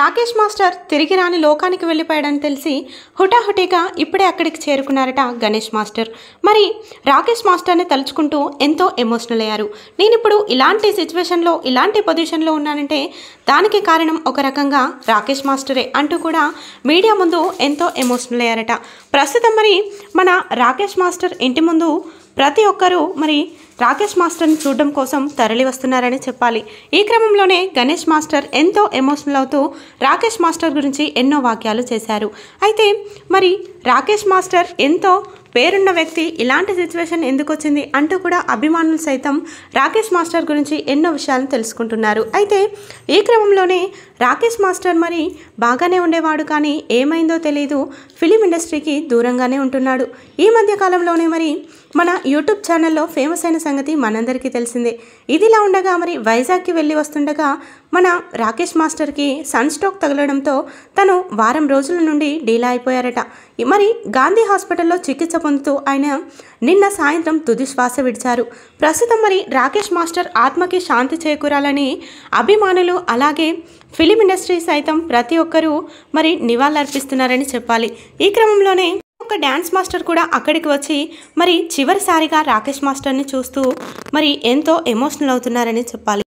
Rakesh master తిరిగి రాని లోకానికి వెళ్ళిపోయాడని తెలిసి హుటాహుటిగా ఇప్పుడే అక్కడికి చేరుకున్నారట గణేష్ మాస్టర్ మరి రాకేష్ మాస్టర్ని తలుచుకుంటూ ఎంతో ఎమోషనల్ అయ్యారు నేను ఇప్పుడు ఇలాంటి సిచ్యువేషన్లో ఇలాంటి పొజిషన్లో ఉన్నానంటే దానికి కారణం ఒక రకంగా రాకేష్ మాస్టరే అంటూ కూడా మీడియా ముందు ఎంతో ఎమోషనల్ అయ్యారట ప్రస్తుతం మరి మన రాకేష్ మాస్టర్ ఇంటి ముందు ప్రతి ఒక్కరూ మరి రాకేష్ మాస్టర్ని చూడడం కోసం తరలి వస్తున్నారని చెప్పాలి ఈ క్రమంలోనే గణేష్ మాస్టర్ ఎంతో ఎమోషనల్ అవుతూ రాకేష్ మాస్టర్ గురించి ఎన్నో వాక్యాలు చేశారు అయితే మరి రాకేష్ మాస్టర్ ఎంతో పేరున్న వ్యక్తి ఇలాంటి సిచ్యువేషన్ ఎందుకు వచ్చింది అంటూ కూడా అభిమానులు సైతం రాకేష్ మాస్టర్ గురించి ఎన్నో విషయాలను తెలుసుకుంటున్నారు అయితే ఈ క్రమంలోనే రాకేష్ మాస్టర్ మరి బాగానే ఉండేవాడు కానీ ఏమైందో తెలియదు ఫిలిం ఇండస్ట్రీకి దూరంగానే ఉంటున్నాడు ఈ మధ్య కాలంలోనే మరి మన యూట్యూబ్ ఛానల్లో ఫేమస్ అయిన సంగతి మనందరికీ తెలిసిందే ఇదిలా ఉండగా మరి వైజాగ్కి వెళ్ళి వస్తుండగా మన రాకేష్ మాస్టర్కి సన్ స్ట్రోక్ తగలడంతో తను వారం రోజుల నుండి డీలా అయిపోయారట మరి గాంధీ హాస్పిటల్లో చికిత్స పొందుతూ ఆయన నిన్న సాయంత్రం తుది శ్వాస విడిచారు ప్రస్తుతం మరి రాకేష్ మాస్టర్ ఆత్మకి శాంతి చేకూరాలని అభిమానులు అలాగే ఫిలిం ఇండస్ట్రీ సైతం ప్రతి ఒక్కరూ మరి నివాళులర్పిస్తున్నారని చెప్పాలి ఈ క్రమంలోనే ఒక డ్యాన్స్ మాస్టర్ కూడా అక్కడికి వచ్చి మరి చివరిసారిగా రాకేష్ మాస్టర్ని చూస్తూ మరి ఎంతో ఎమోషనల్ అవుతున్నారని చెప్పాలి